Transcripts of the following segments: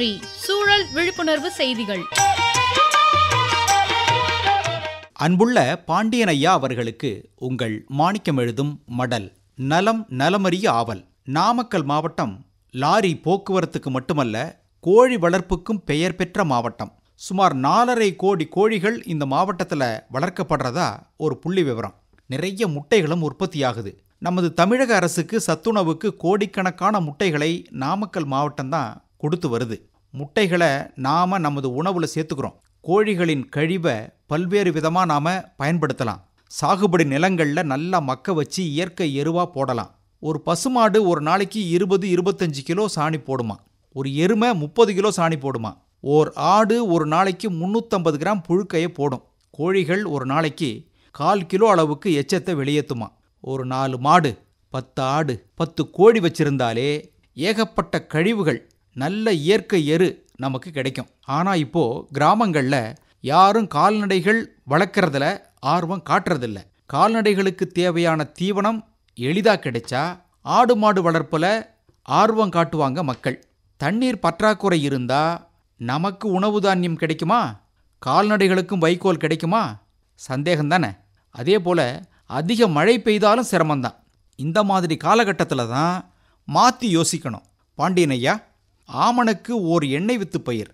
வெற்றி சூழல் விழிப்புணர்வு செய்திகள் அன்புள்ள பாண்டியனையா அவர்களுக்கு உங்கள் மாணிக்கம் எழுதும் மடல் நலம் நலமறிய ஆவல் நாமக்கல் மாவட்டம் லாரி போக்குவரத்துக்கு மட்டுமல்ல கோழி வளர்ப்புக்கும் பெயர் பெற்ற மாவட்டம் சுமார் நாலரை கோடி கோழிகள் இந்த மாவட்டத்தில் வளர்க்கப்படுறதா ஒரு புள்ளி விவரம் நிறைய முட்டைகளும் உற்பத்தியாகுது நமது தமிழக அரசுக்கு சத்துணவுக்கு கோடிக்கணக்கான முட்டைகளை நாமக்கல் மாவட்டம்தான் கொடுத்து வருது முட்டைகளை நாம் நமது உணவில் சேர்த்துக்கிறோம் கோழிகளின் கழிவை பல்வேறு விதமாக நாம் பயன்படுத்தலாம் சாகுபடி நிலங்களில் நல்லா மக்க வச்சு இயற்கை எருவாக போடலாம் ஒரு பசுமாடு ஒரு நாளைக்கு இருபது இருபத்தஞ்சு கிலோ சாணி போடுமா ஒரு எருமை முப்பது கிலோ சாணி போடுமா ஓர் ஆடு ஒரு நாளைக்கு முந்நூற்றம்பது கிராம் புழுக்கையை போடும் கோழிகள் ஒரு நாளைக்கு கால் கிலோ அளவுக்கு எச்சத்தை வெளியேற்றுமா ஒரு நாலு மாடு பத்து ஆடு பத்து கோழி வச்சிருந்தாலே ஏகப்பட்ட கழிவுகள் நல்ல இயற்கை எரு நமக்கு கிடைக்கும் ஆனால் இப்போது கிராமங்களில் யாரும் கால்நடைகள் வளர்க்குறதுல ஆர்வம் காட்டுறதில்ல கால்நடைகளுக்கு தேவையான தீவனம் எளிதாக கிடைச்சா ஆடு மாடு வளர்ப்பில் ஆர்வம் காட்டுவாங்க மக்கள் தண்ணீர் பற்றாக்குறை இருந்தால் நமக்கு உணவு தானியம் கிடைக்குமா கால்நடைகளுக்கும் வைக்கோல் கிடைக்குமா சந்தேகம் தானே அதே போல் அதிக மழை பெய்தாலும் சிரமந்தான் இந்த மாதிரி காலகட்டத்தில் தான் மாற்றி யோசிக்கணும் பாண்டியன் ஐயா ஆமணக்கு ஓர் எண்ணெய் வித்து பயிர்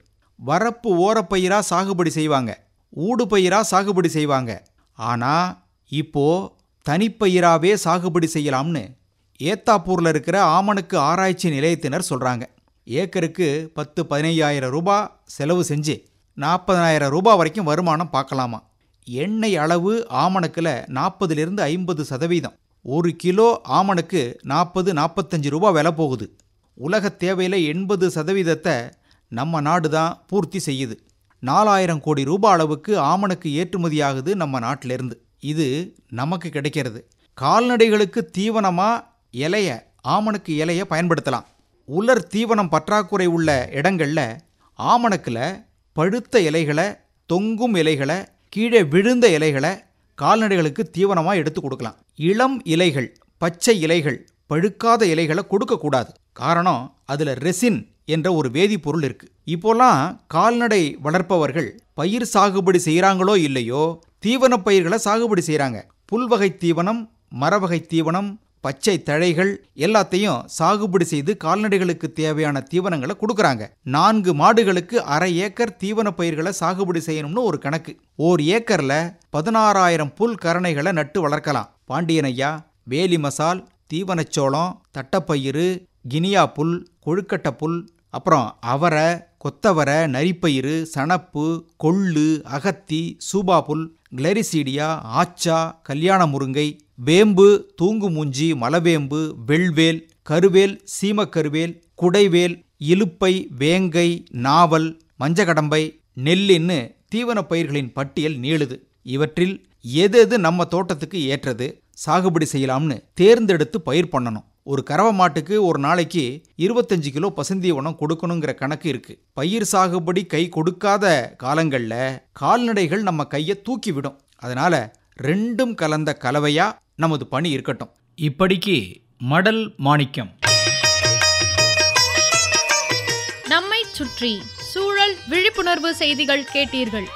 வரப்பு ஓரப்பயிரா சாகுபடி செய்வாங்க ஊடு பயிராக சாகுபடி செய்வாங்க ஆனால் இப்போ தனிப்பயிராவே சாகுபடி செய்யலாம்னு ஏத்தாப்பூரில் இருக்கிற ஆமணக்கு ஆராய்ச்சி நிலையத்தினர் சொல்கிறாங்க ஏக்கருக்கு பத்து பதினையாயிரம் ரூபாய் செலவு செஞ்சு நாற்பதாயிரம் ரூபாய் வரைக்கும் வருமானம் பார்க்கலாமா எண்ணெய் அளவு ஆமணக்கில் நாற்பதுலேருந்து ஐம்பது சதவீதம் ஒரு கிலோ ஆமணக்கு நாற்பது நாற்பத்தஞ்சு ரூபா விலை போகுது உலக தேவையில் எண்பது சதவீதத்தை நம்ம நாடு தான் பூர்த்தி செய்யுது நாலாயிரம் கோடி ரூபாய் அளவுக்கு ஆமணக்கு ஏற்றுமதியாகுது நம்ம நாட்டிலேருந்து இது நமக்கு கிடைக்கிறது கால்நடைகளுக்கு தீவனமாக இலைய ஆமணக்கு இலையை பயன்படுத்தலாம் உலர் தீவனம் பற்றாக்குறை உள்ள இடங்களில் ஆமணக்கில் பழுத்த இலைகளை தொங்கும் இலைகளை கீழே விழுந்த இலைகளை கால்நடைகளுக்கு தீவனமாக எடுத்து கொடுக்கலாம் இளம் இலைகள் பச்சை இலைகள் பழுக்காத இலைகளை கொடுக்கக்கூடாது காரணம் அதில் ரெசின் என்ற ஒரு வேதிப்பொருள் இருக்குது இப்போல்லாம் கால்நடை வளர்ப்பவர்கள் பயிர் சாகுபடி செய்கிறாங்களோ இல்லையோ தீவன பயிர்களை சாகுபடி செய்கிறாங்க புல்வகை தீவனம் மரவகை தீவனம் பச்சை தழைகள் எல்லாத்தையும் சாகுபடி செய்து கால்நடைகளுக்கு தேவையான தீவனங்களை கொடுக்குறாங்க நான்கு மாடுகளுக்கு அரை ஏக்கர் தீவன பயிர்களை சாகுபடி செய்யணும்னு ஒரு கணக்கு ஓர் ஏக்கரில் பதினாறாயிரம் புல் கரணைகளை நட்டு வளர்க்கலாம் பாண்டியன் ஐயா வேலி மசால் தீவனச்சோளம் தட்டப்பயிறு கினியா புல் கொழுக்கட்டை புல் அப்புறம் அவரை கொத்தவரை நரிப்பயிறு சணப்பு கொள்ளு அகத்தி சூபா புல் கிளரிசீடியா ஆச்சா கல்யாண முருங்கை வேம்பு தூங்கு மூஞ்சி மலவேம்பு வெள்வேல் கருவேல் சீமக்கருவேல் குடைவேல் இலுப்பை வேங்கை நாவல் மஞ்சகடம்பை நெல்லின்னு தீவன பயிர்களின் பட்டியல் நீளுது இவற்றில் எது எது நம்ம தோட்டத்துக்கு ஏற்றது சாகுபடி செய்யலாம்னு தேர்ந்தெடுத்து பயிர் பண்ணணும் ஒரு கறவை மாட்டுக்கு ஒரு நாளைக்கு இருபத்தஞ்சு கிலோ உணம் கொடுக்கணுங்கிற கணக்கு இருக்கு பயிர் சாகுபடி கை கொடுக்காத காலங்களில் கால்நடைகள் நம்ம கையை தூக்கி விடும் அதனால ரெண்டும் கலந்த கலவையா நமது பணி இருக்கட்டும் இப்படிக்கு மடல் மாணிக்கம் நம்மை சுற்றி சூழல் விழிப்புணர்வு செய்திகள் கேட்டீர்கள்